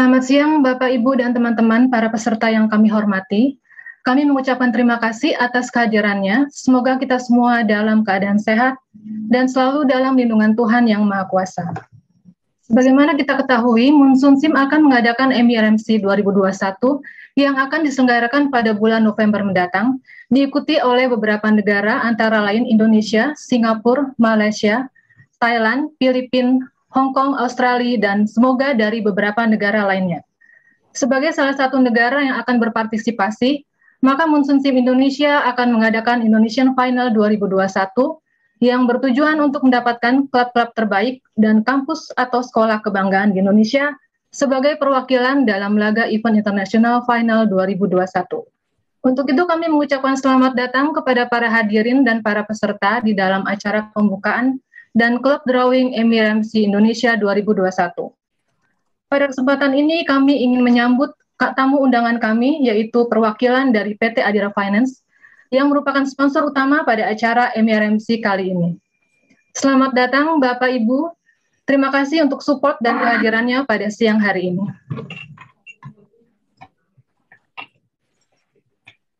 Selamat siang Bapak, Ibu, dan teman-teman para peserta yang kami hormati. Kami mengucapkan terima kasih atas kehadirannya. Semoga kita semua dalam keadaan sehat dan selalu dalam lindungan Tuhan Yang Maha Kuasa. Sebagaimana kita ketahui, Munsun SIM akan mengadakan MIRMC 2021 yang akan diselenggarakan pada bulan November mendatang, diikuti oleh beberapa negara antara lain Indonesia, Singapura, Malaysia, Thailand, Filipina, Hong Kong, Australia, dan semoga dari beberapa negara lainnya. Sebagai salah satu negara yang akan berpartisipasi, maka Munsun Sim Indonesia akan mengadakan Indonesian Final 2021 yang bertujuan untuk mendapatkan klub-klub terbaik dan kampus atau sekolah kebanggaan di Indonesia sebagai perwakilan dalam laga event International final 2021. Untuk itu kami mengucapkan selamat datang kepada para hadirin dan para peserta di dalam acara pembukaan dan Club Drawing MIRMC Indonesia 2021. Pada kesempatan ini kami ingin menyambut tamu undangan kami yaitu perwakilan dari PT Adira Finance yang merupakan sponsor utama pada acara MRMC kali ini. Selamat datang Bapak Ibu. Terima kasih untuk support dan kehadirannya pada siang hari ini.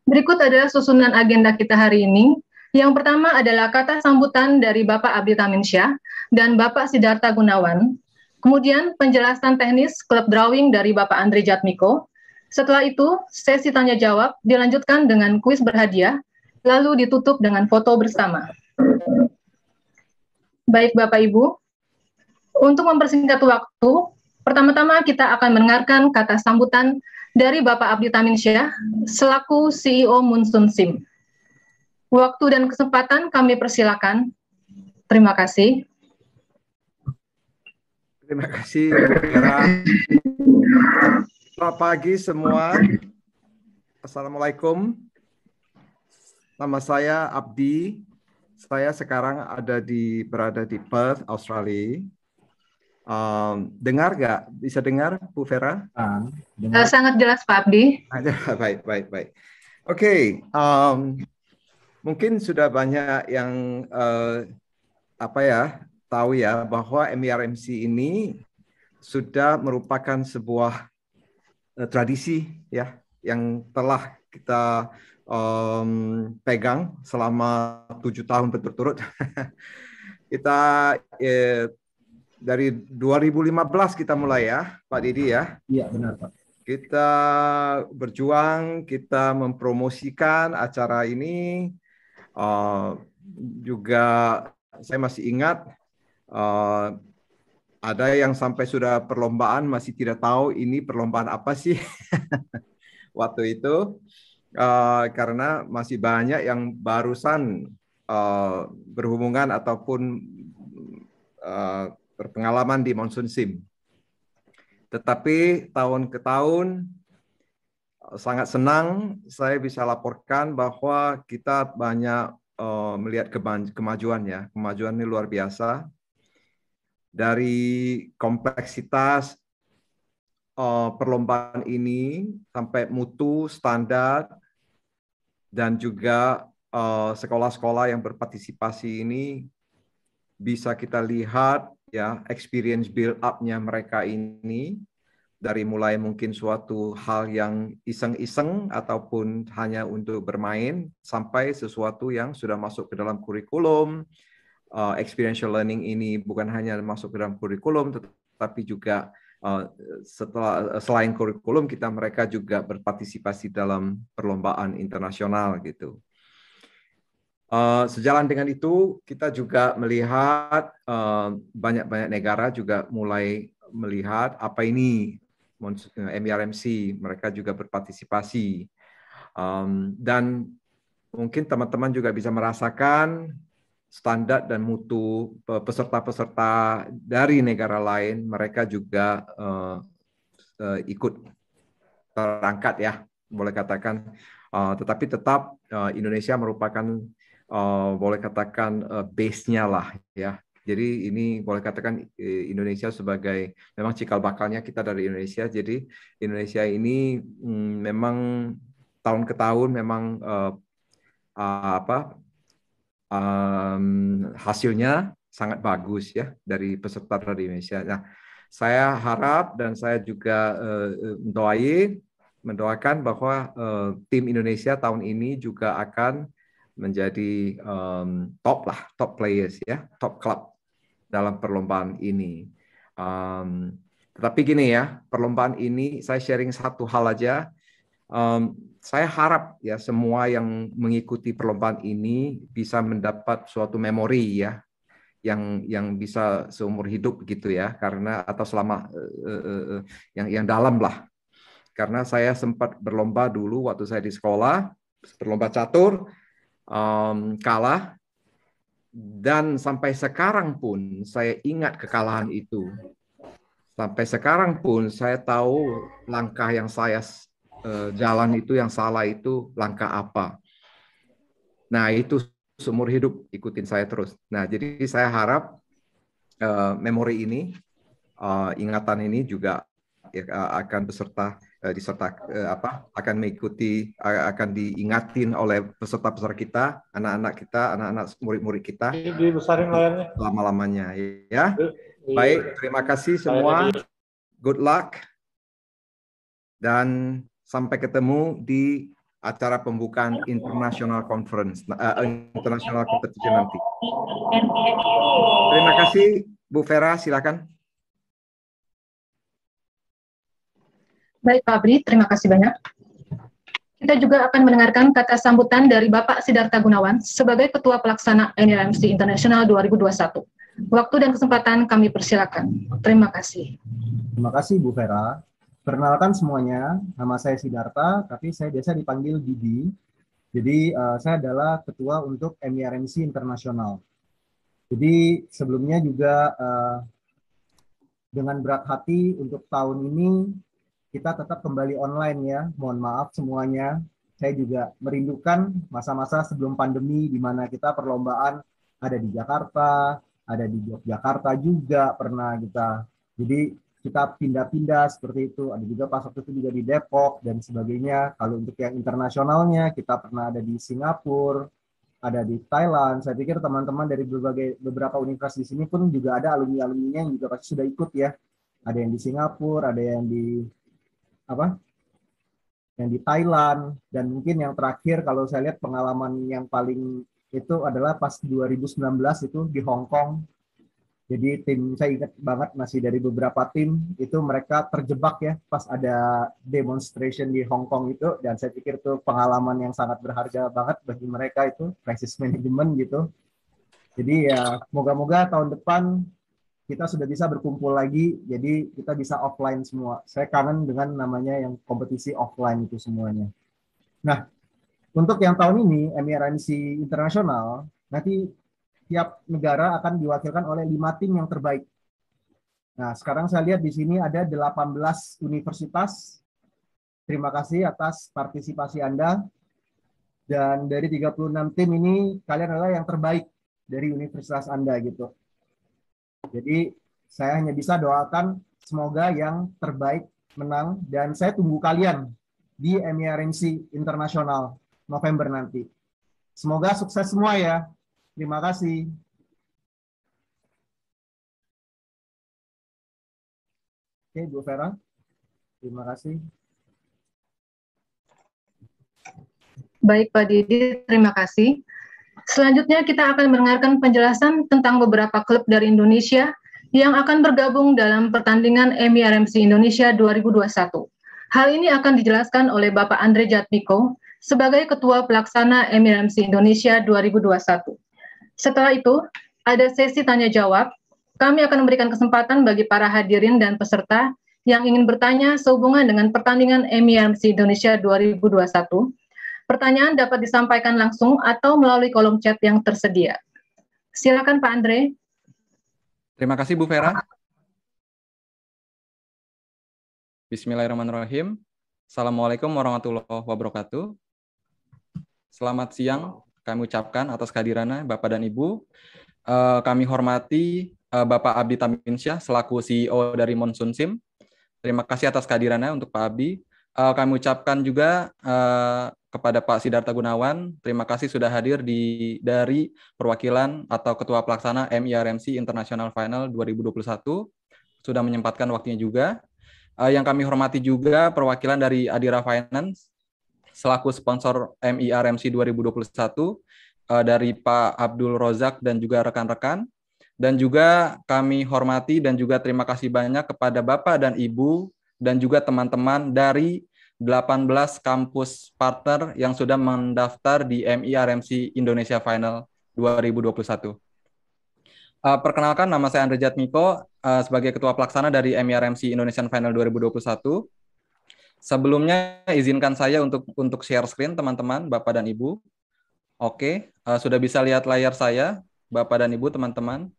Berikut adalah susunan agenda kita hari ini. Yang pertama adalah kata sambutan dari Bapak Abdi Taminsyah dan Bapak Sidarta Gunawan. Kemudian penjelasan teknis klub drawing dari Bapak Andri Jatmiko. Setelah itu, sesi tanya jawab dilanjutkan dengan kuis berhadiah, lalu ditutup dengan foto bersama. Baik Bapak Ibu, untuk mempersingkat waktu, pertama-tama kita akan mendengarkan kata sambutan dari Bapak Abdi Taminsyah selaku CEO Munsun Sim. Waktu dan kesempatan kami persilakan. Terima kasih. Terima kasih. Selamat pagi semua. Assalamualaikum. Nama saya Abdi. Saya sekarang ada di berada di Perth, Australia. Um, dengar nggak? Bisa dengar, Bu Vera? Uh, dengar. Sangat jelas, Pak Abdi. Baik, baik, baik. Oke, okay, um, ehm, mungkin sudah banyak yang uh, apa ya tahu ya bahwa MIRMC e ini sudah merupakan sebuah uh, tradisi ya yang telah kita um, pegang selama tujuh tahun berturut-turut. kita eh, dari 2015 kita mulai ya, Pak Didi ya. Iya benar Pak. Kita berjuang, kita mempromosikan acara ini Eh, juga saya masih ingat uh, ada yang sampai sudah perlombaan masih tidak tahu ini perlombaan apa sih waktu itu uh, karena masih banyak yang barusan uh, berhubungan ataupun uh, berpengalaman di monsoon sim. Tetapi tahun ke tahun sangat senang saya bisa laporkan bahwa kita banyak uh, melihat kemajuan ya. Kemajuan ini luar biasa. Dari kompleksitas uh, perlombaan ini sampai mutu, standar, dan juga eh, sekolah-sekolah uh, yang berpartisipasi ini bisa kita lihat ya experience build up-nya mereka ini dari mulai mungkin suatu hal yang iseng-iseng ataupun hanya untuk bermain sampai sesuatu yang sudah masuk ke dalam kurikulum. Uh, experiential learning ini bukan hanya masuk ke dalam kurikulum tetapi juga uh, setelah eh, selain kurikulum kita mereka juga berpartisipasi dalam perlombaan internasional gitu. Uh, sejalan dengan itu kita juga melihat banyak-banyak uh, negara juga mulai melihat apa ini MIRMC, eh, e mereka juga berpartisipasi. Um, dan mungkin teman-teman juga bisa merasakan standar dan mutu peserta-peserta dari negara lain, mereka juga uh, uh, ikut terangkat ya, boleh katakan. Uh, tetapi tetap uh, Indonesia merupakan uh, boleh katakan uh, base-nya lah ya jadi ini boleh katakan e, Indonesia sebagai memang cikal bakalnya kita dari Indonesia. Jadi Indonesia ini mm, memang tahun ke tahun memang uh, uh, apa um, hasilnya sangat bagus ya dari peserta dari Indonesia. Nah, saya harap dan saya juga uh, e, mendoai mendoakan bahwa uh, tim Indonesia tahun ini juga akan menjadi um, top lah, top players ya, top club dalam perlombaan ini. Um, tetapi gini ya, perlombaan ini saya sharing satu hal aja. Um, saya harap ya semua yang mengikuti perlombaan ini bisa mendapat suatu memori ya yang yang bisa seumur hidup gitu ya karena atau selama uh, uh, yang yang dalam lah karena saya sempat berlomba dulu waktu saya di sekolah berlomba catur um, kalah dan sampai sekarang pun saya ingat kekalahan itu. Sampai sekarang pun saya tahu langkah yang saya uh, jalan itu yang salah itu langkah apa. Nah, itu seumur hidup ikutin saya terus. Nah, jadi saya harap uh, memori ini, uh, ingatan ini juga ya, akan beserta Eh, disertak eh, apa akan mengikuti akan diingatin oleh peserta-peserta kita, anak-anak kita, anak-anak murid-murid kita. Dibesarin layarnya. Lama-lamanya ya. Iya. Baik, terima kasih semua. Good luck. Dan sampai ketemu di acara pembukaan International Conference uh, International Competition nanti. Terima kasih Bu Vera, silakan. Baik Pak Abri, terima kasih banyak. Kita juga akan mendengarkan kata sambutan dari Bapak Sidarta Gunawan sebagai Ketua Pelaksana NRMC Internasional 2021. Waktu dan kesempatan kami persilakan. Terima kasih. Terima kasih Bu Vera. Perkenalkan semuanya, nama saya Sidarta, tapi saya biasa dipanggil Didi. Jadi uh, saya adalah Ketua untuk MIRMC e Internasional. Jadi sebelumnya juga uh, dengan berat hati untuk tahun ini kita tetap kembali online ya. Mohon maaf semuanya. Saya juga merindukan masa-masa sebelum pandemi di mana kita perlombaan ada di Jakarta, ada di Yogyakarta juga pernah kita. Jadi kita pindah-pindah seperti itu. Ada juga pas waktu itu juga di Depok dan sebagainya. Kalau untuk yang internasionalnya kita pernah ada di Singapura, ada di Thailand. Saya pikir teman-teman dari berbagai beberapa universitas di sini pun juga ada alumni alumni yang juga pasti sudah ikut ya. Ada yang di Singapura, ada yang di apa yang di Thailand dan mungkin yang terakhir kalau saya lihat pengalaman yang paling itu adalah pas 2019 itu di Hong Kong. Jadi tim saya ingat banget masih dari beberapa tim itu mereka terjebak ya pas ada demonstration di Hong Kong itu dan saya pikir itu pengalaman yang sangat berharga banget bagi mereka itu crisis management gitu. Jadi ya moga-moga tahun depan kita sudah bisa berkumpul lagi, jadi kita bisa offline semua. Saya kangen dengan namanya yang kompetisi offline itu semuanya. Nah, untuk yang tahun ini MIRMC internasional nanti tiap negara akan diwakilkan oleh lima tim yang terbaik. Nah, sekarang saya lihat di sini ada 18 universitas. Terima kasih atas partisipasi Anda. Dan dari 36 tim ini kalian adalah yang terbaik dari universitas Anda gitu. Jadi saya hanya bisa doakan semoga yang terbaik menang dan saya tunggu kalian di MIRNC Internasional November nanti. Semoga sukses semua ya. Terima kasih. Oke, Bu Vera. Terima kasih. Baik, Pak Didi, terima kasih. Selanjutnya kita akan mendengarkan penjelasan tentang beberapa klub dari Indonesia yang akan bergabung dalam pertandingan MIRMC Indonesia 2021. Hal ini akan dijelaskan oleh Bapak Andre Jatmiko sebagai Ketua Pelaksana MIRMC Indonesia 2021. Setelah itu, ada sesi tanya jawab. Kami akan memberikan kesempatan bagi para hadirin dan peserta yang ingin bertanya sehubungan dengan pertandingan MIRMC Indonesia 2021 Pertanyaan dapat disampaikan langsung atau melalui kolom chat yang tersedia. Silakan Pak Andre. Terima kasih Bu Vera. Bismillahirrahmanirrahim. Assalamualaikum warahmatullahi wabarakatuh. Selamat siang kami ucapkan atas kehadirannya Bapak dan Ibu. Eh, kami hormati eh, Bapak Abdi Taminsyah selaku CEO dari Monsun Sim. Terima kasih atas kehadirannya untuk Pak Abdi. Uh, kami ucapkan juga uh, kepada Pak Sidarta Gunawan, terima kasih sudah hadir di dari perwakilan atau ketua pelaksana MIRMC International Final 2021 sudah menyempatkan waktunya juga. Uh, yang kami hormati juga perwakilan dari Adira Finance selaku sponsor MIRMC 2021 uh, dari Pak Abdul Rozak dan juga rekan-rekan dan juga kami hormati dan juga terima kasih banyak kepada Bapak dan Ibu dan juga teman-teman dari 18 kampus partner yang sudah mendaftar di MIRMC Indonesia Final 2021. Uh, eh, perkenalkan nama saya Andre Jatmiko uh, sebagai ketua pelaksana dari MIRMC Indonesian Final 2021. Sebelumnya izinkan saya untuk untuk share screen teman-teman, Bapak dan Ibu. Oke, okay, uh, eh, sudah bisa lihat layar saya, Bapak dan Ibu, teman-teman.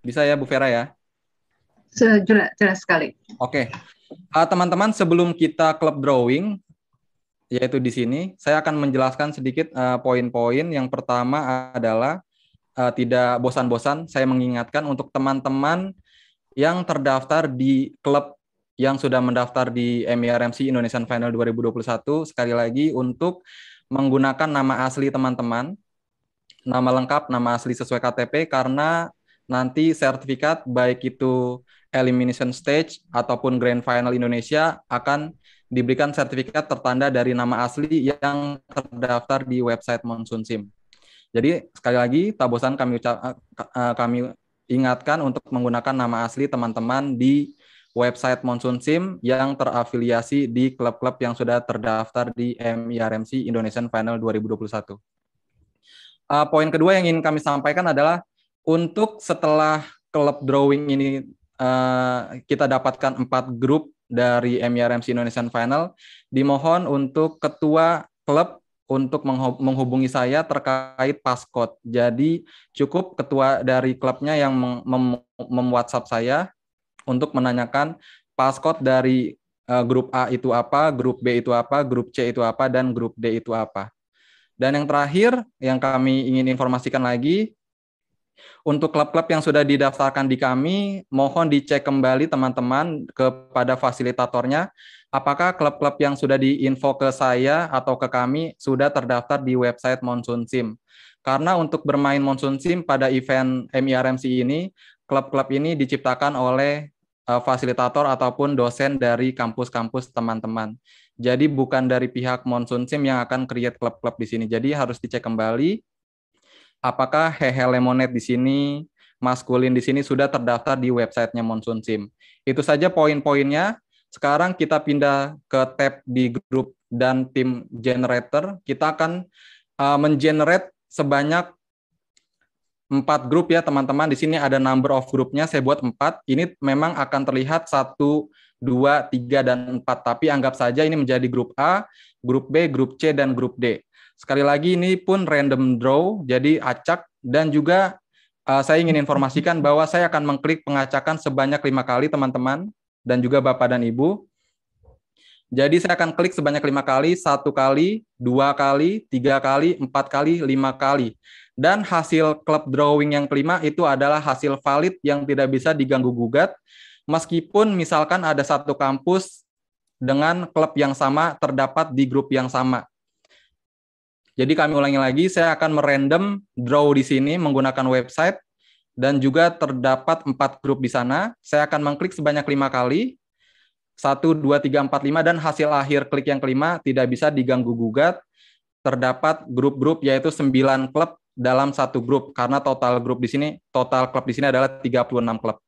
Bisa ya Bu Vera ya? Jelas, jelas sekali. Oke. Okay. Uh, eh, teman-teman, sebelum kita klub drawing, yaitu di sini, saya akan menjelaskan sedikit uh, poin-poin. yang pertama adalah uh, tidak bosan-bosan, saya mengingatkan untuk teman-teman yang terdaftar di klub yang sudah mendaftar di MIRMC Indonesian Final 2021, sekali lagi untuk menggunakan nama asli teman-teman, nama lengkap, nama asli sesuai KTP, karena nanti sertifikat baik itu elimination stage ataupun grand final Indonesia akan diberikan sertifikat tertanda dari nama asli yang terdaftar di website Monsoon SIM. Jadi sekali lagi tabosan kami ucap eh, eh, kami ingatkan untuk menggunakan nama asli teman-teman di website Monsoon SIM yang terafiliasi di klub-klub yang sudah terdaftar di MIRMC Indonesian Final 2021. Uh, eh, poin kedua yang ingin kami sampaikan adalah untuk setelah klub drawing ini uh, kita dapatkan empat grup dari MIRMC Indonesian Final, dimohon untuk ketua klub untuk menghubungi saya terkait paskot. Jadi cukup ketua dari klubnya yang mem mem WhatsApp saya untuk menanyakan paskot dari uh, grup A itu apa, grup B itu apa, grup C itu apa, dan grup D itu apa. Dan yang terakhir yang kami ingin informasikan lagi, untuk klub-klub yang sudah didaftarkan di kami, mohon dicek kembali teman-teman kepada fasilitatornya apakah klub-klub yang sudah diinfo ke saya atau ke kami sudah terdaftar di website Monsoon Sim. Karena untuk bermain Monsoon Sim pada event MIRMC ini, klub-klub ini diciptakan oleh eh, fasilitator ataupun dosen dari kampus-kampus teman-teman. Jadi bukan dari pihak Monsoon Sim yang akan create klub-klub di sini. Jadi harus dicek kembali apakah Hehe Lemonade di sini, maskulin di sini sudah terdaftar di websitenya Monsoon Sim. Itu saja poin-poinnya. Sekarang kita pindah ke tab di grup dan tim generator. Kita akan uh, mengenerate sebanyak empat grup ya teman-teman. Di sini ada number of grupnya, saya buat empat. Ini memang akan terlihat satu, dua, tiga, dan empat. Tapi anggap saja ini menjadi grup A, grup B, grup C, dan grup D. Sekali lagi ini pun random draw, jadi acak dan juga uh, saya ingin informasikan bahwa saya akan mengklik pengacakan sebanyak lima kali teman-teman dan juga bapak dan ibu. Jadi saya akan klik sebanyak lima kali, satu kali, dua kali, tiga kali, empat kali, lima kali. Dan hasil club drawing yang kelima itu adalah hasil valid yang tidak bisa diganggu gugat, meskipun misalkan ada satu kampus dengan klub yang sama terdapat di grup yang sama. Jadi kami ulangi lagi, saya akan merandom draw di sini menggunakan website dan juga terdapat empat grup di sana. Saya akan mengklik sebanyak lima kali. Satu, dua, tiga, empat, lima, dan hasil akhir klik yang kelima tidak bisa diganggu gugat. Terdapat grup-grup yaitu sembilan klub dalam satu grup karena total grup di sini total klub di sini adalah 36 klub.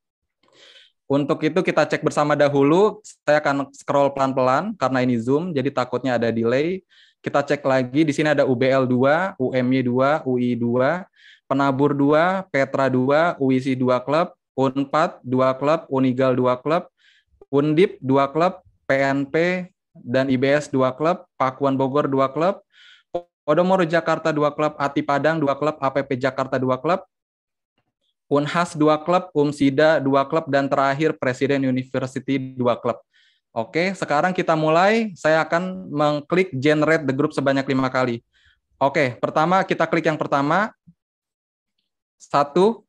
Untuk itu kita cek bersama dahulu. Saya akan scroll pelan-pelan karena ini Zoom jadi takutnya ada delay. Kita cek lagi, di sini ada UBL 2, UMY 2, UI 2, Penabur 2, Petra 2, UIC 2 klub, UNPAD 2 klub, Unigal 2 klub, Undip 2 klub, PNP dan IBS 2 klub, Pakuan Bogor 2 klub, Podomoro Jakarta 2 klub, Ati Padang 2 klub, APP Jakarta 2 klub, Unhas dua klub, Umsida dua klub, dan terakhir Presiden University dua klub. Oke, sekarang kita mulai. Saya akan mengklik generate the group sebanyak lima kali. Oke, pertama kita klik yang pertama. Satu.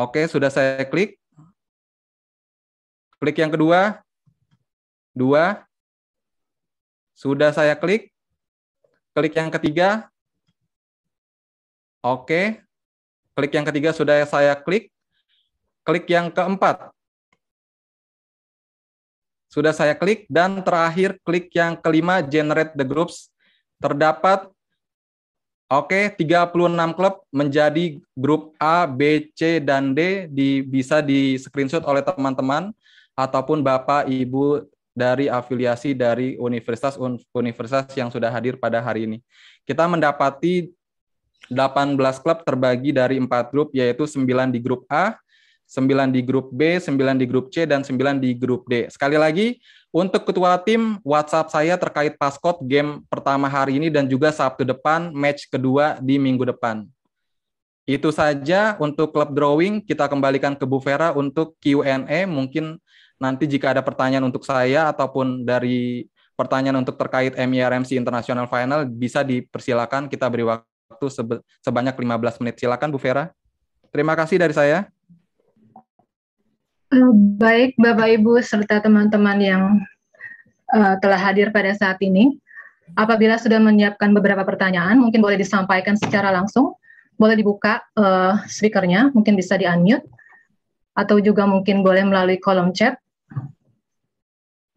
Oke, sudah saya klik. Klik yang kedua. Dua. Sudah saya klik. Klik yang ketiga. Oke. Klik yang ketiga sudah saya klik. Klik yang keempat. Sudah saya klik dan terakhir klik yang kelima generate the groups. Terdapat Oke, okay, 36 klub menjadi grup A, B, C, dan D di, bisa di screenshot oleh teman-teman ataupun Bapak, Ibu dari afiliasi dari universitas universitas yang sudah hadir pada hari ini. Kita mendapati 18 klub terbagi dari empat grup yaitu 9 di grup A, 9 di grup B, 9 di grup C, dan 9 di grup D. Sekali lagi, untuk ketua tim, WhatsApp saya terkait paskot game pertama hari ini dan juga Sabtu depan, match kedua di minggu depan. Itu saja untuk klub drawing, kita kembalikan ke Bu Vera untuk Q&A. Mungkin nanti jika ada pertanyaan untuk saya ataupun dari pertanyaan untuk terkait MIRMC International Final, bisa dipersilakan kita beri waktu sebanyak 15 menit. Silakan Bu Vera. Terima kasih dari saya. Eh, baik, Bapak Ibu serta teman-teman yang uh, telah hadir pada saat ini. Apabila sudah menyiapkan beberapa pertanyaan, mungkin boleh disampaikan secara langsung. Boleh dibuka uh, speakernya, mungkin bisa di-unmute. Atau juga mungkin boleh melalui kolom chat.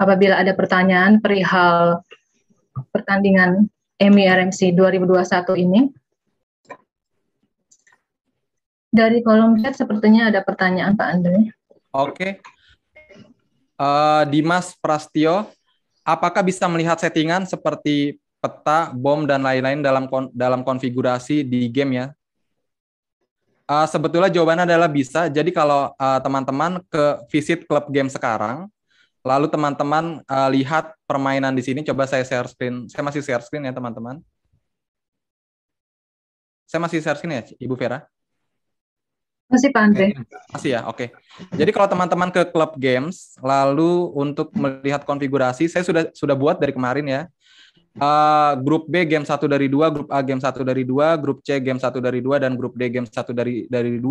Apabila ada pertanyaan perihal pertandingan EMI RMC 2021 ini. Dari kolom chat sepertinya ada pertanyaan Pak Andre. Oke. Okay. Uh, eh, Dimas Prastio, apakah bisa melihat settingan seperti peta, bom dan lain-lain dalam kon dalam konfigurasi di game ya? Uh, sebetulnya jawabannya adalah bisa. Jadi kalau eh, teman-teman uh, ke visit klub game sekarang, lalu teman-teman uh, lihat permainan di sini, coba saya share screen. Saya masih share screen ya teman-teman. Saya masih share screen ya, Ibu Vera. Masih Pak Masih ya, oke. Okay. Jadi kalau teman-teman ke klub Games, lalu untuk melihat konfigurasi, saya sudah sudah buat dari kemarin ya uh, grup B game 1 dari 2, grup A game 1 dari 2, grup C game 1 dari 2 dan grup D game 1 dari dari 2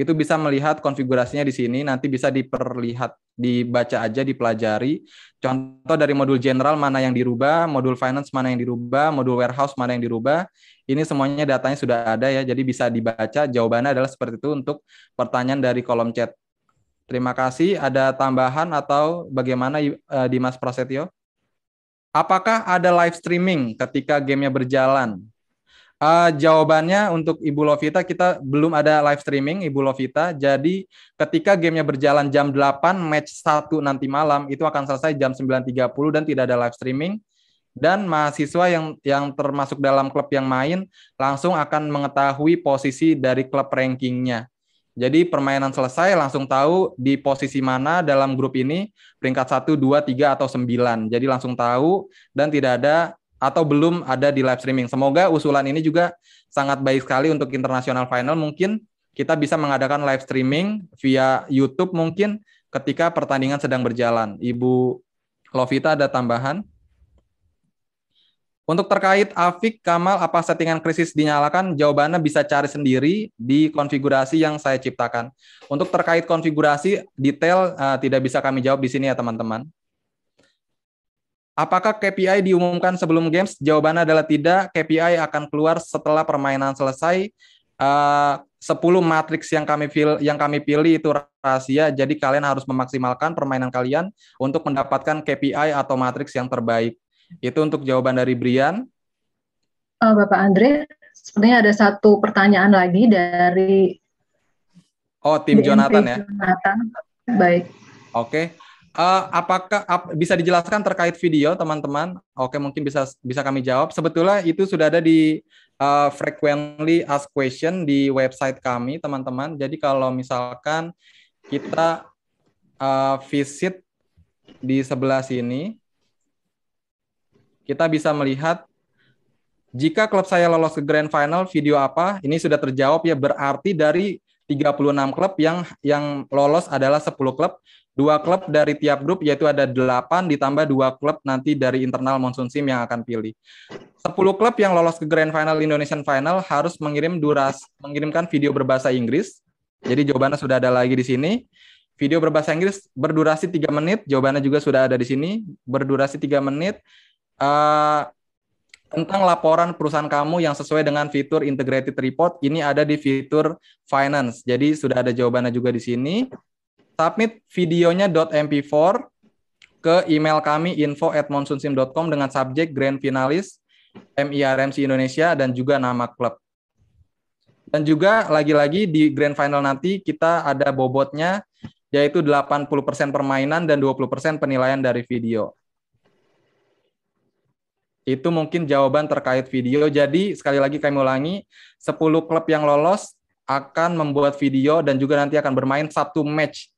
itu bisa melihat konfigurasinya di sini nanti bisa diperlihat dibaca aja dipelajari. Contoh dari modul general mana yang dirubah, modul finance mana yang dirubah, modul warehouse mana yang dirubah. Ini semuanya datanya sudah ada ya, jadi bisa dibaca. Jawabannya adalah seperti itu untuk pertanyaan dari kolom chat. Terima kasih. Ada tambahan atau bagaimana uh, Dimas Prasetyo? Apakah ada live streaming ketika gamenya berjalan? Uh, jawabannya untuk Ibu Lovita kita belum ada live streaming Ibu Lovita. Jadi ketika gamenya berjalan jam 8 match 1 nanti malam itu akan selesai jam 9.30 dan tidak ada live streaming dan mahasiswa yang yang termasuk dalam klub yang main langsung akan mengetahui posisi dari klub rankingnya. Jadi permainan selesai langsung tahu di posisi mana dalam grup ini peringkat 1, 2, 3 atau 9. Jadi langsung tahu dan tidak ada atau belum ada di live streaming. Semoga usulan ini juga sangat baik sekali untuk internasional final mungkin kita bisa mengadakan live streaming via YouTube mungkin ketika pertandingan sedang berjalan. Ibu Lovita ada tambahan? Untuk terkait Afik, Kamal, apa settingan krisis dinyalakan? Jawabannya bisa cari sendiri di konfigurasi yang saya ciptakan. Untuk terkait konfigurasi, detail uh, tidak bisa kami jawab di sini ya teman-teman. Apakah KPI diumumkan sebelum games? Jawabannya adalah tidak. KPI akan keluar setelah permainan selesai. Eh, uh, 10 matriks yang kami yang kami pilih itu rahasia, jadi kalian harus memaksimalkan permainan kalian untuk mendapatkan KPI atau matriks yang terbaik. Itu untuk jawaban dari Brian. Uh, Bapak Andre, sepertinya ada satu pertanyaan lagi dari Oh, tim BNP Jonathan ya. Jonathan. Baik. Oke. Okay. Uh, eh, apakah ap, bisa dijelaskan terkait video teman-teman? Oke, okay, mungkin bisa bisa kami jawab. Sebetulnya itu sudah ada di uh, frequently asked question di website kami, teman-teman. Jadi kalau misalkan kita uh, visit di sebelah sini, kita bisa melihat jika klub saya lolos ke grand final, video apa? Ini sudah terjawab ya berarti dari 36 klub yang yang lolos adalah 10 klub, dua klub dari tiap grup yaitu ada 8 ditambah dua klub nanti dari internal Monsoon Sim yang akan pilih. 10 klub yang lolos ke grand final Indonesian Final harus mengirim duras mengirimkan video berbahasa Inggris. Jadi jawabannya sudah ada lagi di sini. Video berbahasa Inggris berdurasi 3 menit, jawabannya juga sudah ada di sini, berdurasi 3 menit uh, tentang laporan perusahaan kamu yang sesuai dengan fitur integrated report ini ada di fitur finance. Jadi sudah ada jawabannya juga di sini. Submit videonya .mp4 ke email kami info at monsunsim.com dengan subjek grand finalis MIRMC Indonesia dan juga nama klub. Dan juga lagi-lagi di grand final nanti kita ada bobotnya yaitu 80% permainan dan 20% penilaian dari video. Itu mungkin jawaban terkait video. Jadi sekali lagi kami ulangi, 10 klub yang lolos akan membuat video dan juga nanti akan bermain satu match.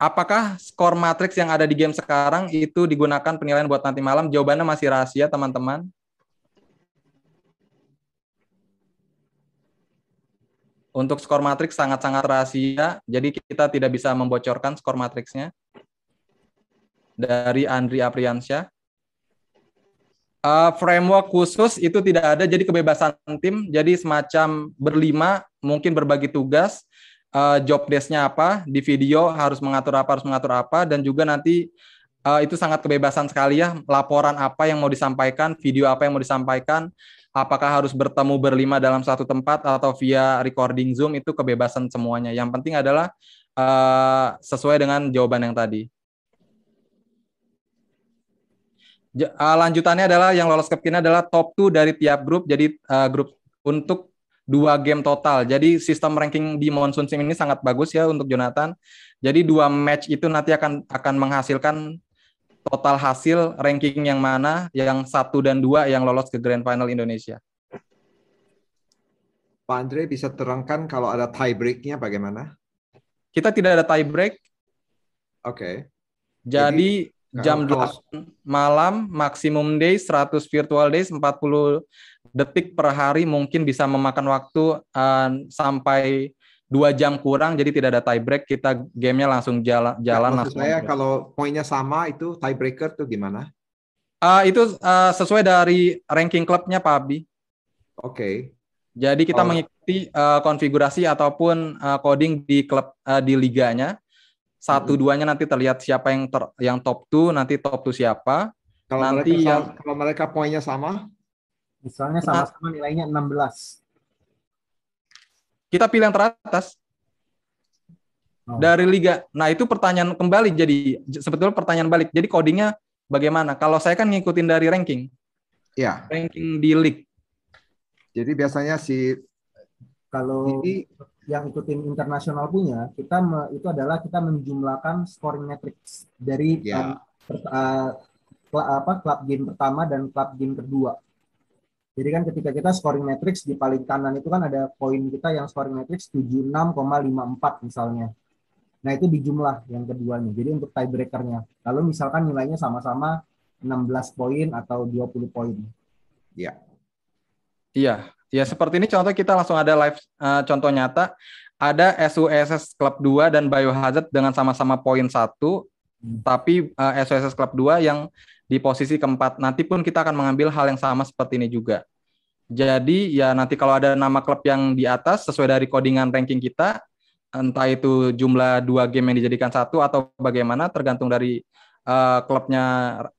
Apakah skor matriks yang ada di game sekarang itu digunakan penilaian buat nanti malam? Jawabannya masih rahasia, teman-teman. Untuk skor matriks sangat-sangat rahasia, jadi kita tidak bisa membocorkan skor matriksnya dari Andri Apriansyah. Uh, framework khusus itu tidak ada, jadi kebebasan tim, jadi semacam berlima, mungkin berbagi tugas, uh, job desk-nya apa, di video harus mengatur apa, harus mengatur apa, dan juga nanti uh, itu sangat kebebasan sekali ya, laporan apa yang mau disampaikan, video apa yang mau disampaikan, apakah harus bertemu berlima dalam satu tempat atau via recording Zoom, itu kebebasan semuanya. Yang penting adalah uh, sesuai dengan jawaban yang tadi. uh, lanjutannya adalah yang lolos ke final adalah top 2 dari tiap grup. Jadi uh, grup untuk dua game total. Jadi sistem ranking di Monsoon Sim ini sangat bagus ya untuk Jonathan. Jadi dua match itu nanti akan akan menghasilkan total hasil ranking yang mana, yang satu dan dua yang lolos ke Grand Final Indonesia. Pak Andre bisa terangkan kalau ada tie break bagaimana? Kita tidak ada tie break. Oke. Okay. Jadi, Jadi Nah, jam 8 malam maksimum day 100 virtual days 40 detik per hari mungkin bisa memakan waktu uh, sampai dua jam kurang jadi tidak ada tie break kita gamenya langsung jalan jalan nah, langsung saya kalau poinnya sama itu tie breaker tuh gimana uh, itu uh, sesuai dari ranking klubnya Pak Abi oke okay. jadi kita oh. mengikuti uh, konfigurasi ataupun uh, coding di klub uh, di liganya satu duanya nanti terlihat siapa yang ter, yang top two nanti top two siapa kalau nanti mereka, yang kalau mereka poinnya sama misalnya sama-sama nah. nilainya 16 kita pilih yang teratas oh. dari liga nah itu pertanyaan kembali jadi sebetulnya pertanyaan balik jadi codingnya bagaimana kalau saya kan ngikutin dari ranking ya ranking di league jadi biasanya si kalau yang itu tim internasional punya, kita me, itu adalah kita menjumlahkan scoring metrics dari yeah. um, per, uh, kl, apa klub game pertama dan klub game kedua. Jadi kan ketika kita scoring matrix di paling kanan itu kan ada poin kita yang scoring matrix 76,54 misalnya. Nah, itu dijumlah yang keduanya. Jadi untuk tiebreakernya. Lalu misalkan nilainya sama-sama 16 poin atau 20 poin. Ya. Iya. Iya, Ya seperti ini contoh kita langsung ada live uh, contoh nyata ada SUSS Club 2 dan Biohazard dengan sama-sama poin satu hmm. tapi uh, eh, SUSS Club 2 yang di posisi keempat. Nanti pun kita akan mengambil hal yang sama seperti ini juga. Jadi ya nanti kalau ada nama klub yang di atas sesuai dari codingan ranking kita, entah itu jumlah dua game yang dijadikan satu atau bagaimana tergantung dari uh, klubnya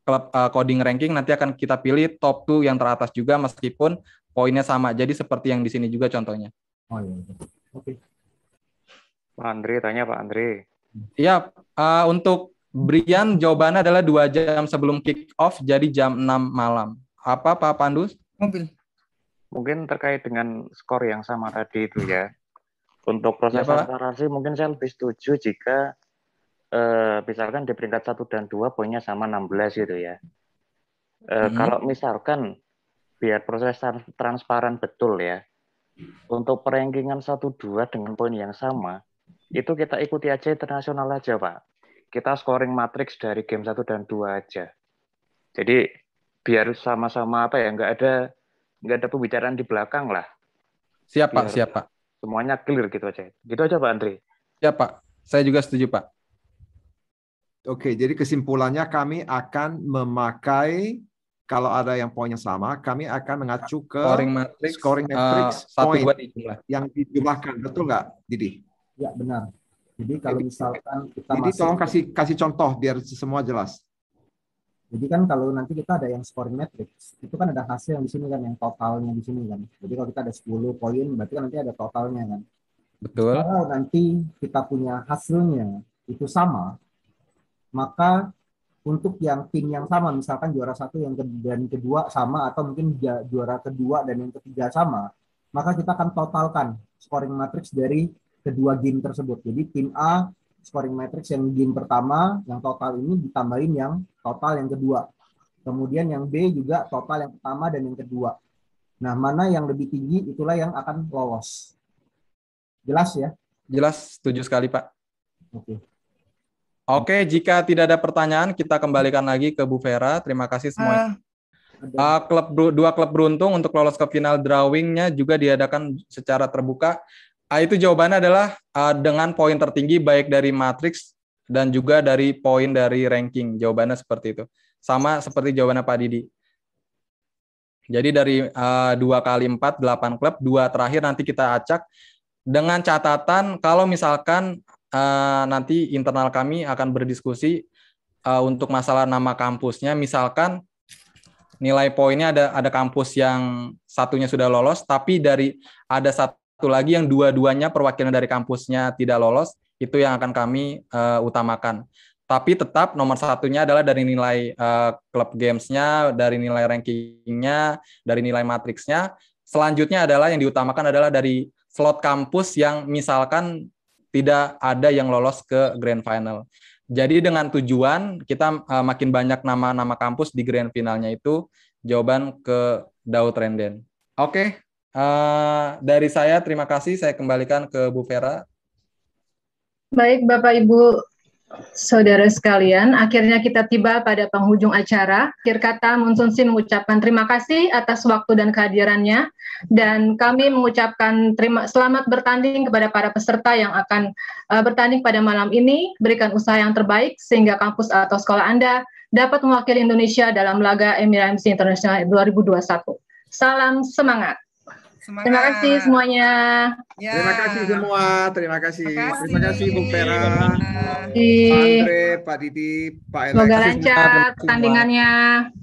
klub uh, coding ranking nanti akan kita pilih top 2 yang teratas juga meskipun poinnya sama. Jadi seperti yang di sini juga contohnya. Oh iya. iya. Oke. Okay. Pak Andre tanya Pak Andre. Iya, uh, untuk Brian jawabannya adalah dua jam sebelum kick off jadi jam 6 malam. Apa Pak Pandus? Mungkin. Mungkin terkait dengan skor yang sama tadi itu ya. Untuk proses ya, transparansi mungkin saya lebih setuju jika eh, misalkan di peringkat 1 dan 2 poinnya sama 16 gitu ya. Eh, hmm. Kalau misalkan biar proses transparan betul ya. Untuk perenggingan 1-2 dengan poin yang sama, itu kita ikuti aja internasional aja, Pak. Kita scoring matrix dari game 1 dan 2 aja. Jadi biar sama-sama apa ya, nggak ada nggak ada pembicaraan di belakang lah. siapa Pak. Siap, Semuanya clear gitu aja. Gitu aja, Pak Andri. siapa Pak. Saya juga setuju, Pak. Oke, jadi kesimpulannya kami akan memakai kalau ada yang poinnya sama, kami akan mengacu ke scoring matrix, scoring eh, matrix uh, point yang dijumlahkan. Betul nggak, Didi? Ya, benar. Jadi kalau misalkan kita Jadi masih... tolong kasih kasih contoh biar semua jelas. Jadi kan kalau nanti kita ada yang scoring matrix, itu kan ada hasil yang di sini kan, yang totalnya di sini kan. Jadi kalau kita ada 10 poin, berarti kan nanti ada totalnya kan. Betul. Kalau nanti kita punya hasilnya itu sama, maka untuk yang tim yang sama misalkan juara satu yang ke dan kedua sama atau mungkin juara kedua dan yang ketiga sama maka kita akan totalkan scoring matrix dari kedua game tersebut jadi tim A scoring matrix yang game pertama yang total ini ditambahin yang total yang kedua kemudian yang B juga total yang pertama dan yang kedua nah mana yang lebih tinggi itulah yang akan lolos jelas ya jelas setuju sekali pak oke okay. Oke, jika tidak ada pertanyaan, kita kembalikan lagi ke Bu Vera. Terima kasih semua. Uh, ah. uh, ah, klub dua klub beruntung untuk lolos ke final drawingnya juga diadakan secara terbuka. Uh, itu jawabannya adalah uh, dengan poin tertinggi baik dari matrix dan juga dari poin dari ranking. Jawabannya seperti itu, sama seperti jawabannya Pak Didi. Jadi dari dua kali empat delapan klub, dua terakhir nanti kita acak dengan catatan kalau misalkan Eh, nanti internal kami akan berdiskusi uh, untuk masalah nama kampusnya. Misalkan nilai poinnya ada ada kampus yang satunya sudah lolos, tapi dari ada satu lagi yang dua-duanya perwakilan dari kampusnya tidak lolos, itu yang akan kami uh, utamakan. Tapi tetap nomor satunya adalah dari nilai uh, gamesnya, dari nilai rankingnya, dari nilai matriksnya. Selanjutnya adalah yang diutamakan adalah dari slot kampus yang misalkan tidak ada yang lolos ke grand final. Jadi dengan tujuan kita uh, makin banyak nama-nama kampus di grand finalnya itu jawaban ke Daud Renden. Oke, okay. uh, eh, dari saya terima kasih. Saya kembalikan ke Bu Vera. Baik Bapak Ibu Saudara sekalian, akhirnya kita tiba pada penghujung acara. Akhir kata, Mun mengucapkan terima kasih atas waktu dan kehadirannya. Dan kami mengucapkan terima, selamat bertanding kepada para peserta yang akan uh, bertanding pada malam ini. Berikan usaha yang terbaik sehingga kampus atau sekolah Anda dapat mewakili Indonesia dalam laga MIRMC International 2021. Salam semangat! Semangat. Terima kasih semuanya. Ya. Terima kasih semua. Terima kasih. Terima kasih, Terima kasih Bung Vera, Pak Andre, Pak Didi, Pak Semoga lancar pertandingannya.